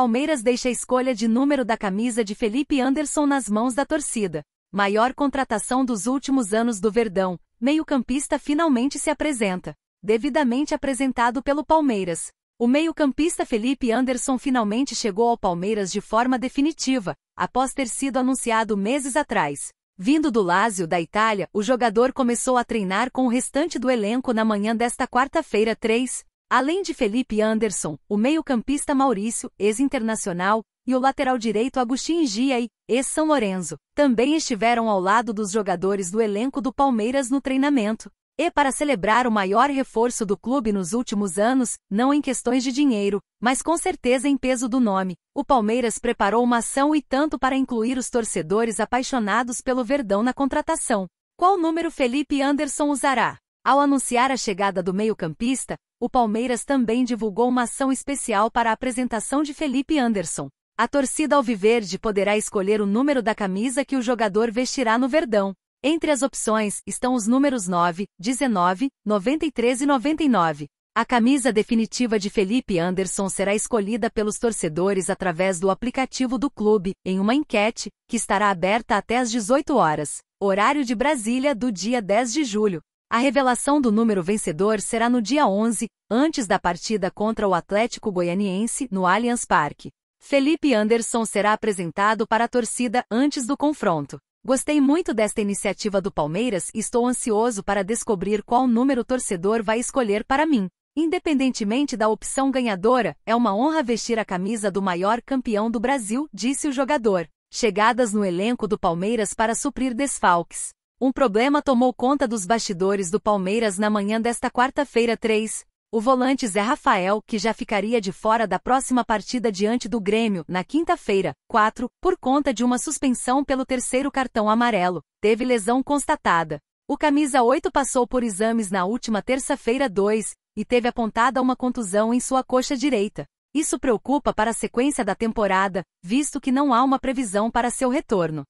Palmeiras deixa a escolha de número da camisa de Felipe Anderson nas mãos da torcida. Maior contratação dos últimos anos do Verdão, meio-campista finalmente se apresenta. Devidamente apresentado pelo Palmeiras. O meio-campista Felipe Anderson finalmente chegou ao Palmeiras de forma definitiva, após ter sido anunciado meses atrás. Vindo do Lazio, da Itália, o jogador começou a treinar com o restante do elenco na manhã desta quarta-feira 3, Além de Felipe Anderson, o meio-campista Maurício, ex-internacional, e o lateral direito Agustin Giai, ex-São Lorenzo, também estiveram ao lado dos jogadores do elenco do Palmeiras no treinamento. E para celebrar o maior reforço do clube nos últimos anos, não em questões de dinheiro, mas com certeza em peso do nome, o Palmeiras preparou uma ação e tanto para incluir os torcedores apaixonados pelo Verdão na contratação. Qual número Felipe Anderson usará? Ao anunciar a chegada do meio-campista, o Palmeiras também divulgou uma ação especial para a apresentação de Felipe Anderson. A torcida alviverde poderá escolher o número da camisa que o jogador vestirá no Verdão. Entre as opções estão os números 9, 19, 93 e 99. A camisa definitiva de Felipe Anderson será escolhida pelos torcedores através do aplicativo do clube, em uma enquete, que estará aberta até às 18 horas, horário de Brasília do dia 10 de julho. A revelação do número vencedor será no dia 11, antes da partida contra o Atlético Goianiense no Allianz Parque. Felipe Anderson será apresentado para a torcida antes do confronto. Gostei muito desta iniciativa do Palmeiras e estou ansioso para descobrir qual número torcedor vai escolher para mim. Independentemente da opção ganhadora, é uma honra vestir a camisa do maior campeão do Brasil, disse o jogador. Chegadas no elenco do Palmeiras para suprir desfalques. Um problema tomou conta dos bastidores do Palmeiras na manhã desta quarta-feira 3. O volante Zé Rafael, que já ficaria de fora da próxima partida diante do Grêmio, na quinta-feira, 4, por conta de uma suspensão pelo terceiro cartão amarelo, teve lesão constatada. O camisa 8 passou por exames na última terça-feira 2 e teve apontada uma contusão em sua coxa direita. Isso preocupa para a sequência da temporada, visto que não há uma previsão para seu retorno.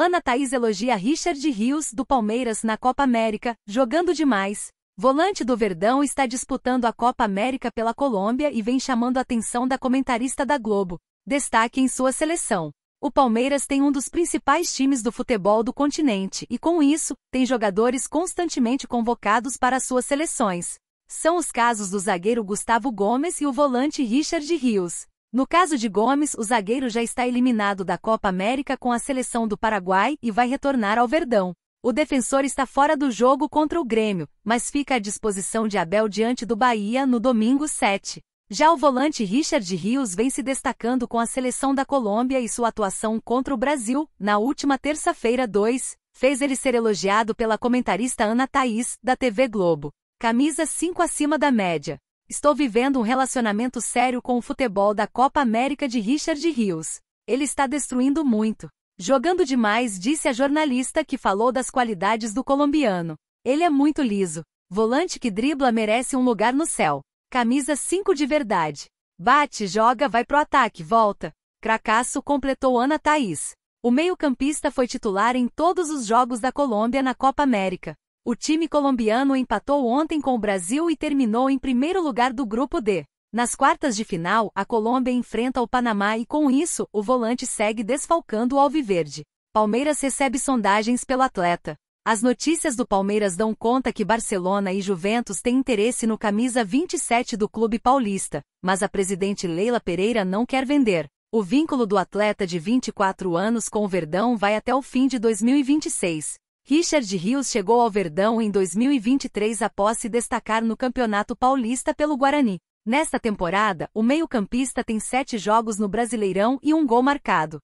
Ana Thaís elogia Richard Rios, do Palmeiras, na Copa América, jogando demais. Volante do Verdão está disputando a Copa América pela Colômbia e vem chamando a atenção da comentarista da Globo. Destaque em sua seleção. O Palmeiras tem um dos principais times do futebol do continente e, com isso, tem jogadores constantemente convocados para suas seleções. São os casos do zagueiro Gustavo Gomes e o volante Richard Rios. No caso de Gomes, o zagueiro já está eliminado da Copa América com a seleção do Paraguai e vai retornar ao Verdão. O defensor está fora do jogo contra o Grêmio, mas fica à disposição de Abel diante do Bahia no domingo 7. Já o volante Richard Rios vem se destacando com a seleção da Colômbia e sua atuação contra o Brasil, na última terça-feira 2, fez ele ser elogiado pela comentarista Ana Thaís, da TV Globo. Camisa 5 acima da média. Estou vivendo um relacionamento sério com o futebol da Copa América de Richard Rios. Ele está destruindo muito. Jogando demais, disse a jornalista que falou das qualidades do colombiano. Ele é muito liso. Volante que dribla merece um lugar no céu. Camisa 5 de verdade. Bate, joga, vai pro ataque, volta. Cracasso completou Ana Thaís. O meio-campista foi titular em todos os jogos da Colômbia na Copa América. O time colombiano empatou ontem com o Brasil e terminou em primeiro lugar do grupo D. Nas quartas de final, a Colômbia enfrenta o Panamá e com isso, o volante segue desfalcando o alviverde. Palmeiras recebe sondagens pelo atleta. As notícias do Palmeiras dão conta que Barcelona e Juventus têm interesse no camisa 27 do clube paulista, mas a presidente Leila Pereira não quer vender. O vínculo do atleta de 24 anos com o Verdão vai até o fim de 2026. Richard Rios chegou ao Verdão em 2023 após se destacar no Campeonato Paulista pelo Guarani. Nesta temporada, o meio-campista tem sete jogos no Brasileirão e um gol marcado.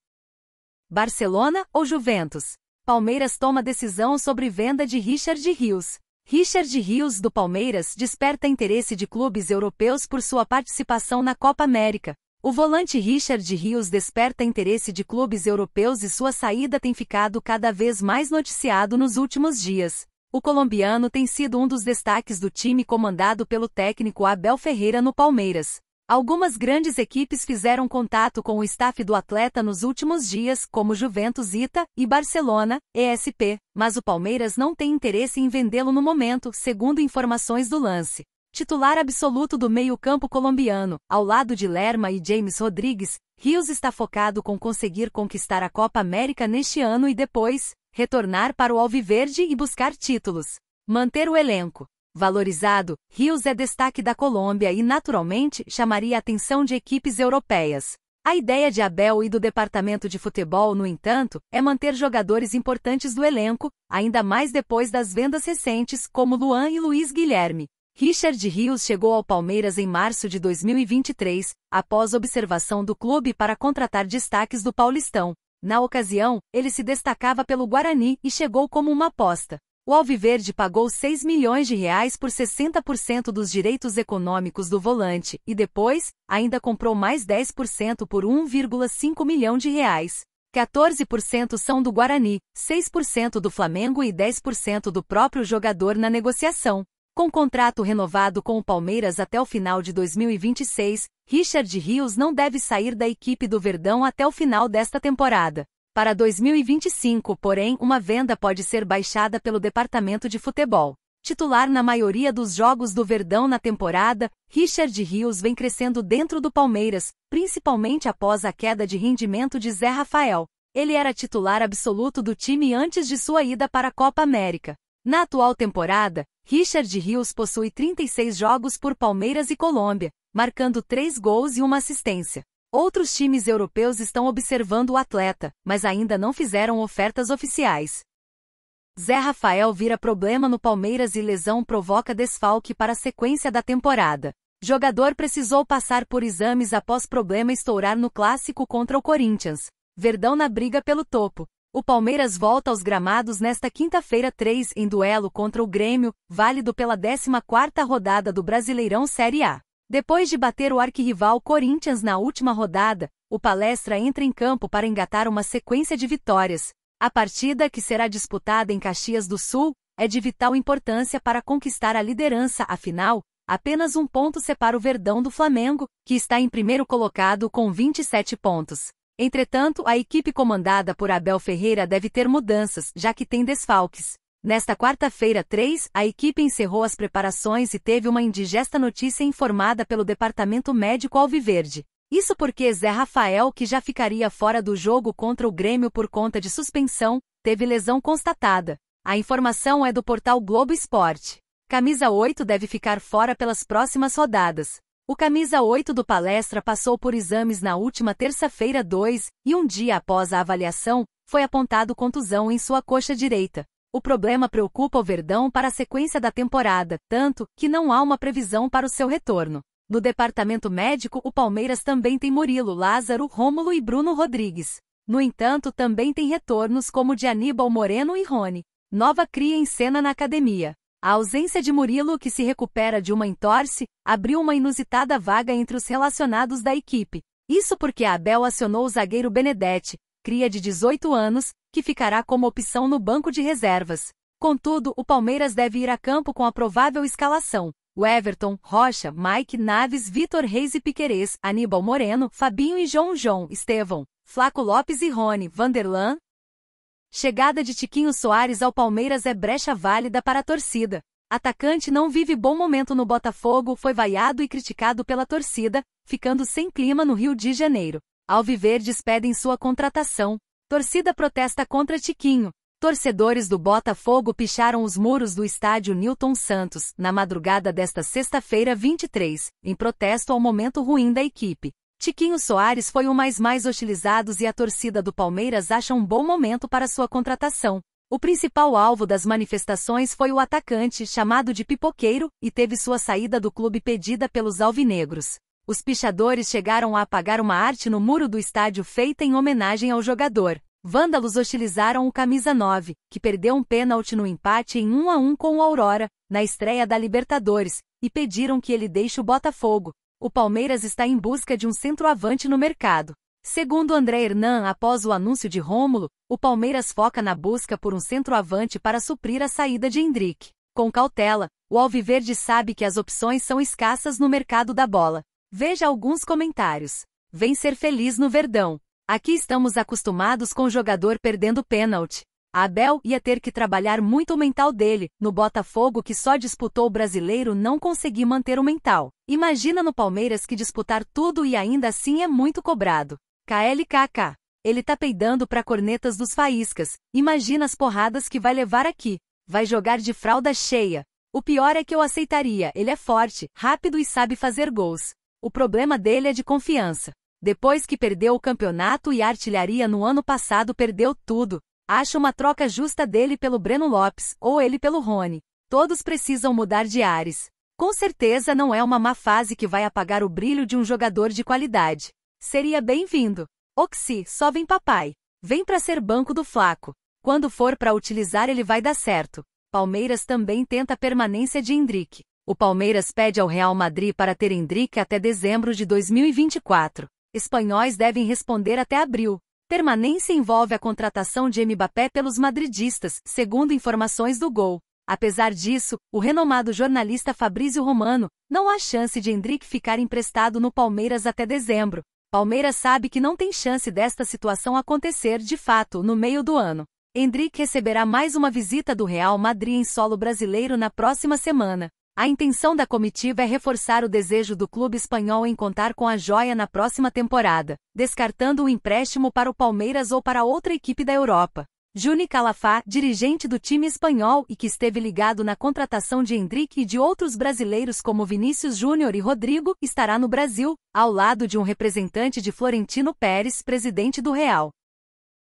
Barcelona ou Juventus? Palmeiras toma decisão sobre venda de Richard Rios. Richard Rios do Palmeiras desperta interesse de clubes europeus por sua participação na Copa América. O volante Richard Rios desperta interesse de clubes europeus e sua saída tem ficado cada vez mais noticiado nos últimos dias. O colombiano tem sido um dos destaques do time comandado pelo técnico Abel Ferreira no Palmeiras. Algumas grandes equipes fizeram contato com o staff do atleta nos últimos dias, como Juventus Ita e Barcelona, ESP, mas o Palmeiras não tem interesse em vendê-lo no momento, segundo informações do lance titular absoluto do meio-campo colombiano, ao lado de Lerma e James Rodrigues, Rios está focado com conseguir conquistar a Copa América neste ano e depois, retornar para o Alviverde e buscar títulos. Manter o elenco. Valorizado, Rios é destaque da Colômbia e, naturalmente, chamaria a atenção de equipes europeias. A ideia de Abel e do departamento de futebol, no entanto, é manter jogadores importantes do elenco, ainda mais depois das vendas recentes como Luan e Luiz Guilherme. Richard Rios chegou ao Palmeiras em março de 2023, após observação do clube para contratar destaques do Paulistão. Na ocasião, ele se destacava pelo Guarani e chegou como uma aposta. O Alviverde pagou 6 milhões de reais por 60% dos direitos econômicos do volante e depois, ainda comprou mais 10% por 1,5 milhão de reais. 14% são do Guarani, 6% do Flamengo e 10% do próprio jogador na negociação. Com contrato renovado com o Palmeiras até o final de 2026, Richard Rios não deve sair da equipe do Verdão até o final desta temporada. Para 2025, porém, uma venda pode ser baixada pelo departamento de futebol. Titular na maioria dos jogos do Verdão na temporada, Richard Rios vem crescendo dentro do Palmeiras, principalmente após a queda de rendimento de Zé Rafael. Ele era titular absoluto do time antes de sua ida para a Copa América. Na atual temporada, Richard Rios possui 36 jogos por Palmeiras e Colômbia, marcando 3 gols e uma assistência. Outros times europeus estão observando o atleta, mas ainda não fizeram ofertas oficiais. Zé Rafael vira problema no Palmeiras e lesão provoca desfalque para a sequência da temporada. Jogador precisou passar por exames após problema estourar no clássico contra o Corinthians. Verdão na briga pelo topo. O Palmeiras volta aos gramados nesta quinta-feira 3 em duelo contra o Grêmio, válido pela 14ª rodada do Brasileirão Série A. Depois de bater o arquirrival Corinthians na última rodada, o Palestra entra em campo para engatar uma sequência de vitórias. A partida, que será disputada em Caxias do Sul, é de vital importância para conquistar a liderança, afinal, apenas um ponto separa o Verdão do Flamengo, que está em primeiro colocado com 27 pontos. Entretanto, a equipe comandada por Abel Ferreira deve ter mudanças, já que tem desfalques. Nesta quarta-feira 3, a equipe encerrou as preparações e teve uma indigesta notícia informada pelo Departamento Médico Alviverde. Isso porque Zé Rafael, que já ficaria fora do jogo contra o Grêmio por conta de suspensão, teve lesão constatada. A informação é do portal Globo Esporte. Camisa 8 deve ficar fora pelas próximas rodadas. O camisa 8 do palestra passou por exames na última terça-feira 2 e um dia após a avaliação, foi apontado contusão em sua coxa direita. O problema preocupa o Verdão para a sequência da temporada, tanto que não há uma previsão para o seu retorno. No departamento médico, o Palmeiras também tem Murilo, Lázaro, Rômulo e Bruno Rodrigues. No entanto, também tem retornos como de Aníbal Moreno e Rony. Nova cria em cena na academia. A ausência de Murilo, que se recupera de uma entorse, abriu uma inusitada vaga entre os relacionados da equipe. Isso porque Abel acionou o zagueiro Benedetti, cria de 18 anos, que ficará como opção no banco de reservas. Contudo, o Palmeiras deve ir a campo com a provável escalação. O Everton, Rocha, Mike, Naves, Vitor Reis e Piquerez, Aníbal Moreno, Fabinho e João João, Estevão, Flaco Lopes e Rony, Vanderlan, Chegada de Tiquinho Soares ao Palmeiras é brecha válida para a torcida. Atacante não vive bom momento no Botafogo, foi vaiado e criticado pela torcida, ficando sem clima no Rio de Janeiro. Alviverdes pedem sua contratação. Torcida protesta contra Tiquinho. Torcedores do Botafogo picharam os muros do estádio Newton Santos, na madrugada desta sexta-feira 23, em protesto ao momento ruim da equipe. Tiquinho Soares foi o mais mais hostilizados e a torcida do Palmeiras acha um bom momento para sua contratação. O principal alvo das manifestações foi o atacante, chamado de pipoqueiro, e teve sua saída do clube pedida pelos alvinegros. Os pichadores chegaram a apagar uma arte no muro do estádio feita em homenagem ao jogador. Vândalos hostilizaram o camisa 9, que perdeu um pênalti no empate em 1 a 1 com o Aurora, na estreia da Libertadores, e pediram que ele deixe o Botafogo, o Palmeiras está em busca de um centroavante no mercado. Segundo André Hernan, após o anúncio de Rômulo, o Palmeiras foca na busca por um centroavante para suprir a saída de Hendrick. Com cautela, o Alviverde sabe que as opções são escassas no mercado da bola. Veja alguns comentários. Vem ser feliz no Verdão. Aqui estamos acostumados com o jogador perdendo pênalti. Abel ia ter que trabalhar muito o mental dele, no Botafogo que só disputou o brasileiro não consegui manter o mental. Imagina no Palmeiras que disputar tudo e ainda assim é muito cobrado. KLKK. Ele tá peidando pra cornetas dos faíscas, imagina as porradas que vai levar aqui. Vai jogar de fralda cheia. O pior é que eu aceitaria, ele é forte, rápido e sabe fazer gols. O problema dele é de confiança. Depois que perdeu o campeonato e a artilharia no ano passado, perdeu tudo. Acho uma troca justa dele pelo Breno Lopes, ou ele pelo Rony. Todos precisam mudar de ares. Com certeza não é uma má fase que vai apagar o brilho de um jogador de qualidade. Seria bem-vindo. Oxi, só vem papai. Vem para ser banco do Flaco. Quando for para utilizar ele vai dar certo. Palmeiras também tenta a permanência de Hendrick. O Palmeiras pede ao Real Madrid para ter Hendrick até dezembro de 2024. Espanhóis devem responder até abril. Permanência envolve a contratação de Mbappé pelos madridistas, segundo informações do Gol. Apesar disso, o renomado jornalista Fabrício Romano não há chance de Hendrick ficar emprestado no Palmeiras até dezembro. Palmeiras sabe que não tem chance desta situação acontecer de fato no meio do ano. Hendrick receberá mais uma visita do Real Madrid em solo brasileiro na próxima semana. A intenção da comitiva é reforçar o desejo do clube espanhol em contar com a joia na próxima temporada, descartando o empréstimo para o Palmeiras ou para outra equipe da Europa. Juni Calafá, dirigente do time espanhol e que esteve ligado na contratação de Hendrick e de outros brasileiros como Vinícius Júnior e Rodrigo, estará no Brasil, ao lado de um representante de Florentino Pérez, presidente do Real.